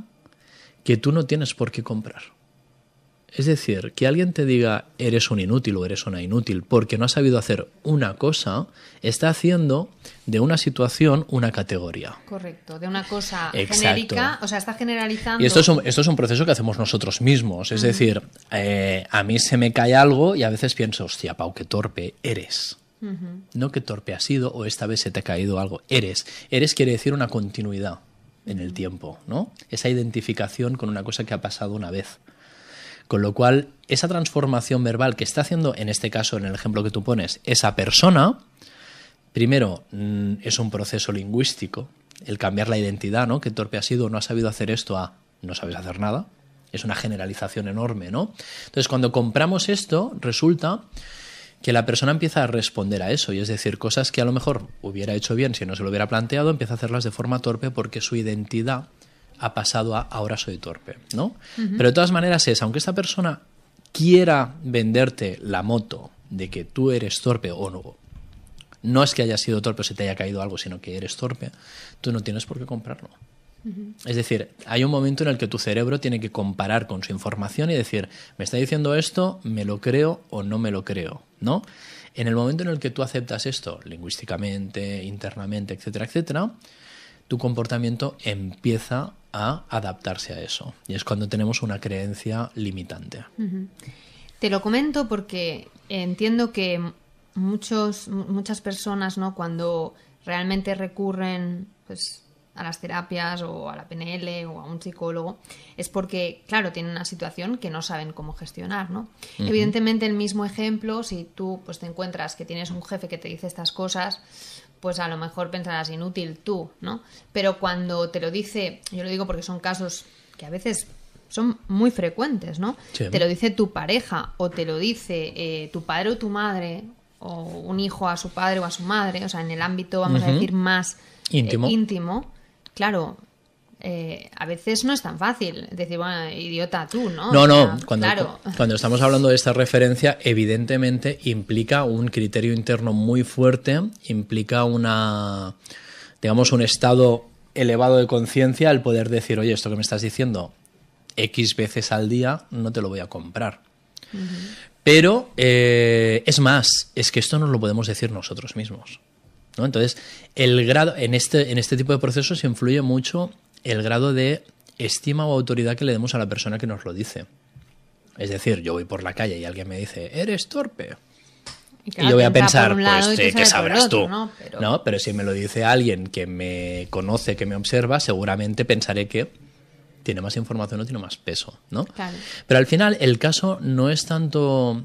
que tú no tienes por qué comprar. Es decir, que alguien te diga eres un inútil o eres una inútil porque no has sabido hacer una cosa, está haciendo de una situación una categoría. Correcto, de una cosa genérica, o sea, está generalizando. Y esto es, un, proceso que hacemos nosotros mismos. Es decir, eh, a mí se me cae algo y a veces pienso, hostia, Pau, qué torpe eres. No que torpe has sido o esta vez se te ha caído algo. Eres. Eres quiere decir una continuidad en el tiempo, ¿no? Esa identificación con una cosa que ha pasado una vez. Con lo cual, esa transformación verbal que está haciendo, en este caso, en el ejemplo que tú pones, esa persona, primero, mm, es un proceso lingüístico, el cambiar la identidad, ¿no? Que torpe ha sido, no ha sabido hacer esto, a ah, no sabes hacer nada. Es una generalización enorme, ¿no? Entonces, cuando compramos esto, resulta que la persona empieza a responder a eso, y es decir, cosas que a lo mejor hubiera hecho bien si no se lo hubiera planteado, empieza a hacerlas de forma torpe porque su identidad ha pasado a ahora soy torpe, ¿no? Pero de todas maneras es, aunque esta persona quiera venderte la moto de que tú eres torpe o no, no es que hayas sido torpe o se te haya caído algo, sino que eres torpe, tú no tienes por qué comprarlo. Es decir, hay un momento en el que tu cerebro tiene que comparar con su información y decir, me está diciendo esto, me lo creo o no me lo creo, ¿no? En el momento en el que tú aceptas esto lingüísticamente, internamente, etcétera, etcétera, tu comportamiento empieza a adaptarse a eso. Y es cuando tenemos una creencia limitante. Te lo comento porque entiendo que muchos, muchas personas, ¿no? Cuando realmente recurren, pues a las terapias o a la PNL o a un psicólogo es porque, claro, tienen una situación que no saben cómo gestionar, ¿no? Evidentemente, el mismo ejemplo, si tú pues, te encuentras que tienes un jefe que te dice estas cosas, pues a lo mejor pensarás inútil tú, ¿no? Pero cuando te lo dice, yo lo digo porque son casos que a veces son muy frecuentes, ¿no? Te lo dice tu pareja o te lo dice eh, tu padre o tu madre o un hijo a su padre o a su madre, o sea, en el ámbito, vamos a decir, más eh, íntimo. Claro, eh, a veces no es tan fácil decir, bueno, idiota tú, ¿no? No, no, cuando, cuando estamos hablando de esta referencia, evidentemente implica un criterio interno muy fuerte, implica una, digamos, un estado elevado de conciencia al poder decir, oye, esto que me estás diciendo X veces al día, no te lo voy a comprar. Pero eh, es más, es que esto no lo podemos decir nosotros mismos. Entonces, el grado, en este, en este tipo de procesos influye mucho el grado de estima o autoridad que le demos a la persona que nos lo dice. Es decir, yo voy por la calle y alguien me dice, eres torpe. Y, yo voy a pensar, pues, eh, ¿qué sabrás tú? ¿no? Pero... si me lo dice alguien que me conoce, que me observa, seguramente pensaré que tiene más información o tiene más peso, ¿no? Pero al final el caso no es tanto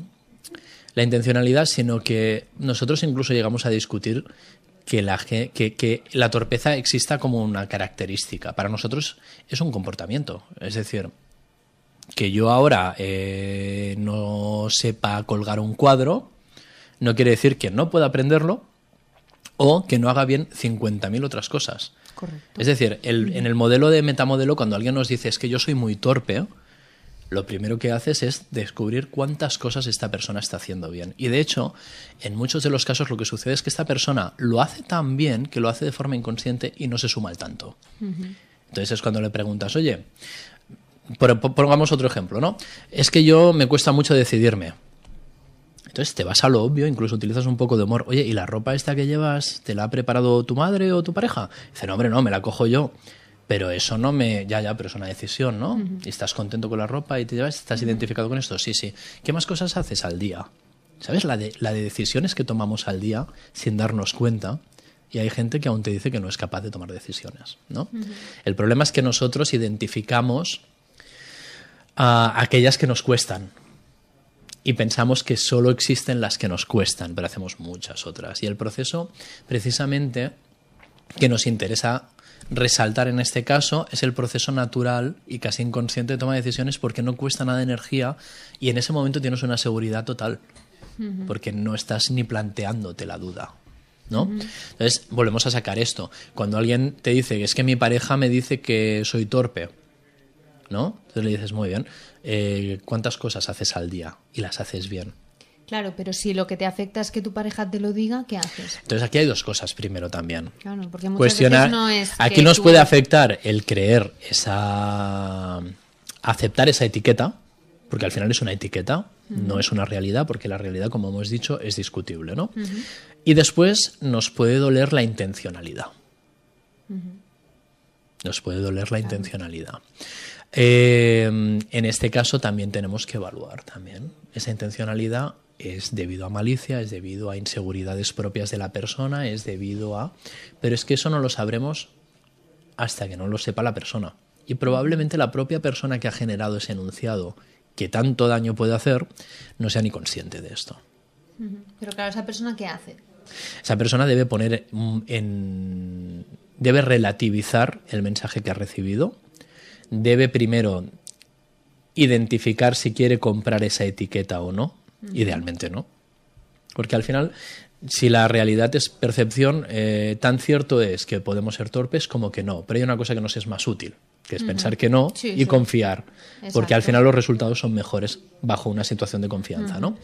la intencionalidad, sino que nosotros incluso llegamos a discutir que la, que, que la torpeza exista como una característica. Para nosotros es un comportamiento. Es decir, que yo ahora eh, no sepa colgar un cuadro, no quiere decir que no pueda aprenderlo o que no haga bien 50.000 otras cosas. Es decir, en el modelo de metamodelo, cuando alguien nos dice es que yo soy muy torpe, lo primero que haces es descubrir cuántas cosas esta persona está haciendo bien. Y de hecho, en muchos de los casos lo que sucede es que esta persona lo hace tan bien que lo hace de forma inconsciente y no se suma al tanto. Entonces es cuando le preguntas, oye, pongamos otro ejemplo, ¿no? Es que yo me cuesta mucho decidirme. Entonces te vas a lo obvio, incluso utilizas un poco de humor. Oye, ¿y la ropa esta que llevas te la ha preparado tu madre o tu pareja? Dice, no, hombre, no, me la cojo yo. Pero eso no me. Ya, ya, pero es una decisión, ¿no? Y estás contento con la ropa y te llevas, estás identificado con esto. Sí, sí. ¿Qué más cosas haces al día? ¿Sabes? La de, la de decisiones que tomamos al día sin darnos cuenta. Y hay gente que aún te dice que no es capaz de tomar decisiones, ¿no? El problema es que nosotros identificamos a aquellas que nos cuestan. Y pensamos que solo existen las que nos cuestan, pero hacemos muchas otras. Y el proceso, precisamente, que nos interesa resaltar en este caso es el proceso natural y casi inconsciente de toma de decisiones porque no cuesta nada de energía y en ese momento tienes una seguridad total porque no estás ni planteándote la duda. ¿No? Entonces, volvemos a sacar esto. Cuando alguien te dice, es que mi pareja me dice que soy torpe, ¿no? Entonces le dices, muy bien, eh, ¿cuántas cosas haces al día y las haces bien? Claro, pero si lo que te afecta es que tu pareja te lo diga, ¿qué haces? Entonces aquí hay dos cosas primero también. Claro, porque Cuestionar, no Aquí nos puede afectar el creer esa aceptar esa etiqueta, porque al final es una etiqueta, no es una realidad, porque la realidad, como hemos dicho, es discutible, ¿no? Y después nos puede doler la intencionalidad. Nos puede doler la intencionalidad. Eh, en este caso también tenemos que evaluar también esa intencionalidad es debido a malicia, es debido a inseguridades propias de la persona, es debido a... Pero es que eso no lo sabremos hasta que no lo sepa la persona. Y probablemente la propia persona que ha generado ese enunciado, que tanto daño puede hacer, no sea ni consciente de esto. Pero claro, esa persona qué hace? Esa persona debe poner en... debe relativizar el mensaje que ha recibido, debe primero identificar si quiere comprar esa etiqueta o no, Idealmente no. Porque al final, si la realidad es percepción, eh, tan cierto es que podemos ser torpes como que no. Pero hay una cosa que nos es más útil, que es pensar que no y confiar. Porque al final los resultados son mejores bajo una situación de confianza, ¿no?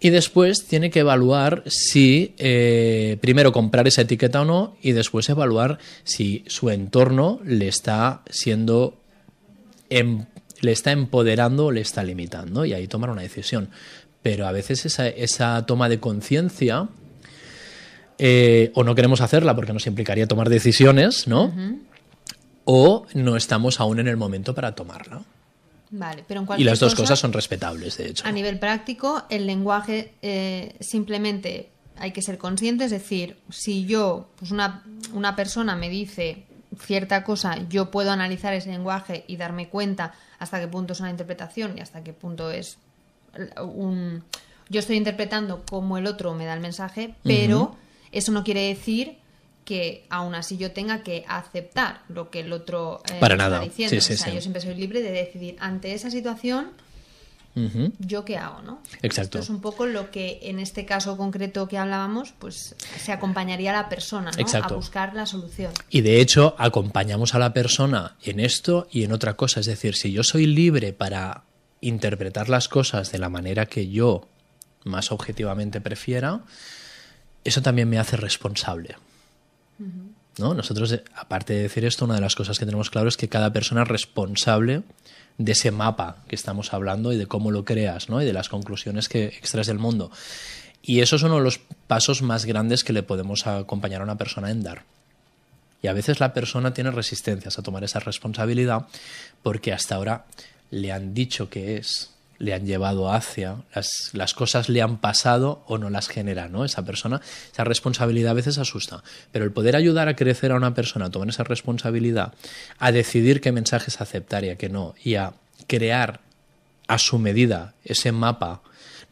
Y después tiene que evaluar si eh, primero comprar esa etiqueta o no y después evaluar si su entorno le está siendo... Em, le está empoderando o le está limitando y ahí tomar una decisión. Pero a veces esa, toma de conciencia eh, o no queremos hacerla porque nos implicaría tomar decisiones, ¿no? O no estamos aún en el momento para tomarla. Vale, pero en y las dos cosas son respetables, de hecho. A nivel práctico, el lenguaje eh, simplemente hay que ser consciente, es decir, si yo, pues una, una persona me dice cierta cosa, yo puedo analizar ese lenguaje y darme cuenta hasta qué punto es una interpretación y hasta qué punto es un... Yo estoy interpretando como el otro me da el mensaje, pero eso no quiere decir que aún así yo tenga que aceptar lo que el otro eh, está diciendo. yo siempre soy libre de decidir ante esa situación yo qué hago, ¿no? Exacto. Esto es un poco lo que en este caso concreto que hablábamos, pues se acompañaría a la persona a buscar la solución. Y de hecho acompañamos a la persona en esto y en otra cosa. Es decir, si yo soy libre para interpretar las cosas de la manera que yo más objetivamente prefiera, eso también me hace responsable. ¿No? Nosotros, eh, aparte de decir esto, una de las cosas que tenemos claro es que cada persona es responsable de ese mapa que estamos hablando y de cómo lo creas, ¿no? Y de las conclusiones que extraes del mundo. Y eso es uno de los pasos más grandes que le podemos acompañar a una persona en dar. Y a veces la persona tiene resistencias a tomar esa responsabilidad porque hasta ahora le han dicho que es, le han llevado hacia, las, cosas le han pasado o no las genera, ¿no? Esa persona, esa responsabilidad a veces asusta, pero el poder ayudar a crecer a una persona, a tomar esa responsabilidad, a decidir qué mensajes aceptar y a qué no, y a crear a su medida ese mapa,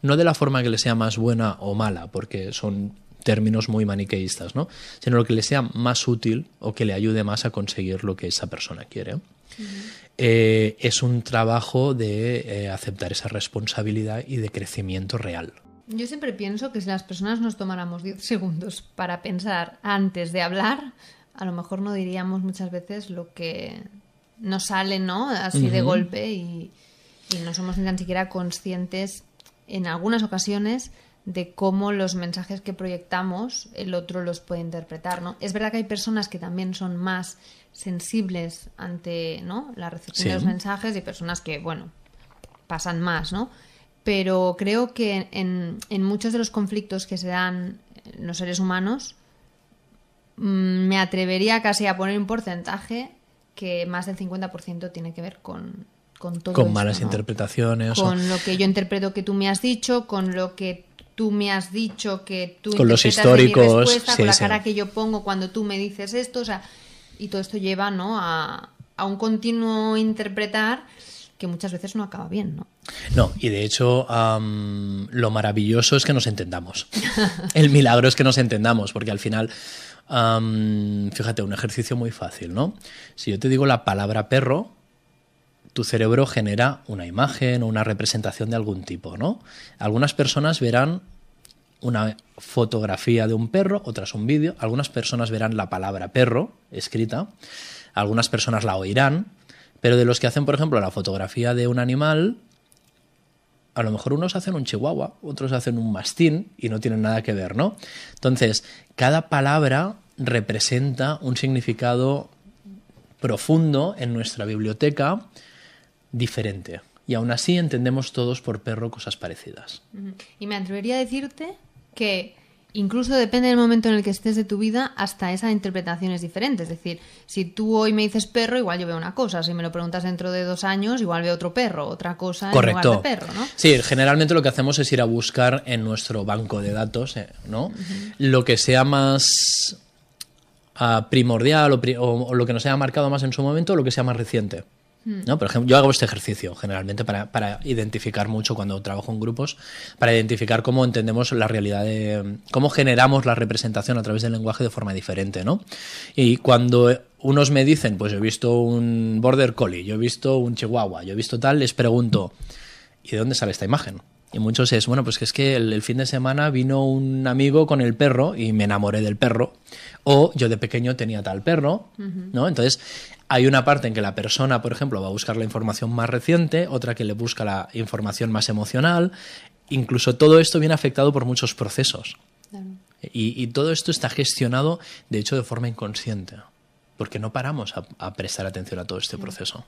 no de la forma que le sea más buena o mala, porque son términos muy maniqueístas, ¿no? Sino lo que le sea más útil o que le ayude más a conseguir lo que esa persona quiere. Eh, es un trabajo de eh, aceptar esa responsabilidad y de crecimiento real. Yo siempre pienso que si las personas nos tomáramos 10 segundos para pensar antes de hablar, a lo mejor no diríamos muchas veces lo que nos sale, ¿no? Así de golpe y, no somos ni tan siquiera conscientes en algunas ocasiones de cómo los mensajes que proyectamos el otro los puede interpretar, ¿no? Es verdad que hay personas que también son más sensibles ante ¿no? la recepción de los mensajes y personas que, bueno, pasan más, ¿no? Pero creo que en, muchos de los conflictos que se dan los seres humanos, mm, me atrevería casi a poner un porcentaje que más del 50% tiene que ver con, con todo. Con malas interpretaciones. Con lo que yo interpreto que tú me has dicho, con lo que tú me has dicho que tú... Con los históricos. con la cara que yo pongo cuando tú me dices esto. O sea, y todo esto lleva ¿no? a, un continuo interpretar que muchas veces no acaba bien, ¿no? No, y de hecho lo maravilloso es que nos entendamos. El milagro es que nos entendamos, porque al final, fíjate, un ejercicio muy fácil, ¿no? Si yo te digo la palabra perro, tu cerebro genera una imagen o una representación de algún tipo, ¿no? Algunas personas verán una fotografía de un perro, otras un vídeo. Algunas personas verán la palabra perro escrita, algunas personas la oirán, pero de los que hacen, por ejemplo, la fotografía de un animal, a lo mejor unos hacen un chihuahua, otros hacen un mastín y no tienen nada que ver, ¿no? Entonces, cada palabra representa un significado profundo en nuestra biblioteca diferente. Y aún así entendemos todos por perro cosas parecidas. Y me atrevería a decirte que incluso depende del momento en el que estés de tu vida, hasta esa interpretación es diferente. Es decir, si tú hoy me dices perro, igual yo veo una cosa. Si me lo preguntas dentro de dos años, igual veo otro perro, otra cosa Correcto. de perro, ¿no? Sí, generalmente lo que hacemos es ir a buscar en nuestro banco de datos, eh, ¿no? Lo que sea más ah, primordial o, lo que nos haya marcado más en su momento o lo que sea más reciente. Hmm. ¿no? Por ejemplo, yo hago este ejercicio generalmente para, identificar mucho cuando trabajo en grupos, para identificar cómo entendemos la realidad, cómo generamos la representación a través del lenguaje de forma diferente. ¿no? Y cuando unos me dicen, pues yo he visto un border collie, yo he visto un chihuahua, yo he visto tal, les pregunto, ¿y de dónde sale esta imagen? Y muchos es, bueno, pues que es que el, fin de semana vino un amigo con el perro y me enamoré del perro. O yo de pequeño tenía tal perro, ¿no? Entonces, hay una parte en que la persona, por ejemplo, va a buscar la información más reciente, otra que le busca la información más emocional. Incluso todo esto viene afectado por muchos procesos. Y, todo esto está gestionado, de hecho, de forma inconsciente, porque no paramos a, prestar atención a todo este proceso.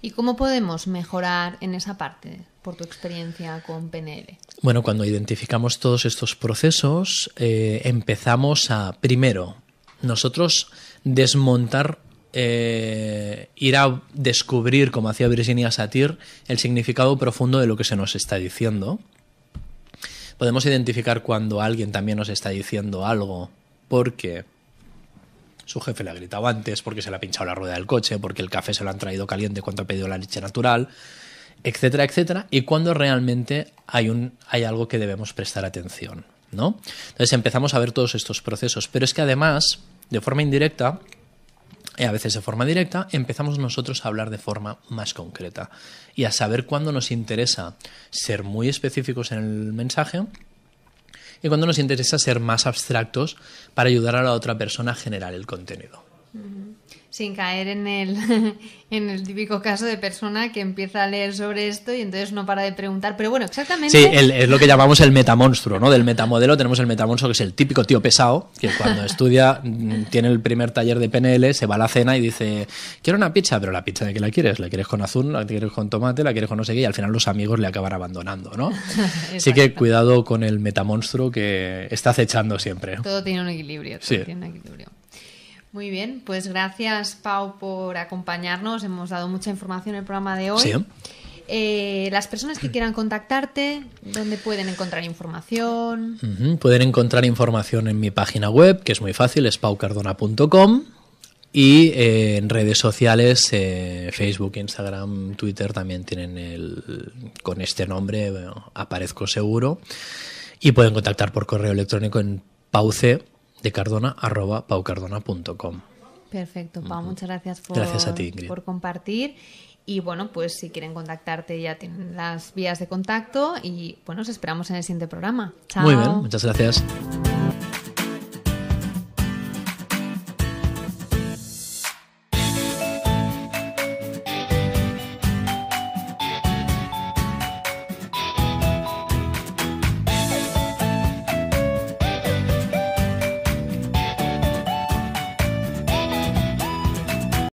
¿Y cómo podemos mejorar en esa parte por tu experiencia con PNL? Bueno, cuando identificamos todos estos procesos, eh, empezamos a, primero, nosotros desmontar eh, ir a descubrir, como hacía Virginia Satir, el significado profundo de lo que se nos está diciendo. Podemos identificar cuando alguien también nos está diciendo algo porque su jefe le ha gritado antes, porque se le ha pinchado la rueda del coche, porque el café se lo han traído caliente cuando ha pedido la leche natural, etcétera, etcétera, y cuando realmente hay, un, hay algo que debemos prestar atención. ¿no? Entonces empezamos a ver todos estos procesos, pero es que además, de forma indirecta, a veces de forma directa, empezamos nosotros a hablar de forma más concreta y a saber cuándo nos interesa ser muy específicos en el mensaje y cuándo nos interesa ser más abstractos para ayudar a la otra persona a generar el contenido sin caer en el, en el típico caso de persona que empieza a leer sobre esto y entonces no para de preguntar. Pero bueno, exactamente. Sí, es lo que llamamos el metamonstruo, ¿no? Del metamodelo tenemos el metamonstruo, que es el típico tío pesado, que cuando estudia, mm, tiene el primer taller de PNL, se va a la cena y dice: Quiero una pizza, pero la pizza de qué la quieres? ¿La quieres con azul? ¿La quieres con tomate? ¿La quieres con no sé qué? Y al final los amigos le acaban abandonando, ¿no? Así que cuidado con el metamonstruo que está acechando siempre. Todo tiene un equilibrio. Todo tiene un equilibrio. Muy bien, pues gracias Pau por acompañarnos. Hemos dado mucha información en el programa de hoy. Eh, las personas que quieran contactarte, ¿dónde pueden encontrar información? Pueden encontrar información en mi página web, que es muy fácil, es paucardona.com. Y eh, en redes sociales, eh, Facebook, Instagram, Twitter también tienen el, con este nombre, aparezco seguro. Y pueden contactar por correo electrónico en pauce de cardona Perfecto, Pau, muchas gracias por, por compartir. Y bueno, pues si quieren contactarte ya tienen las vías de contacto y bueno, os esperamos en el siguiente programa. Chao. Muy bien, muchas gracias.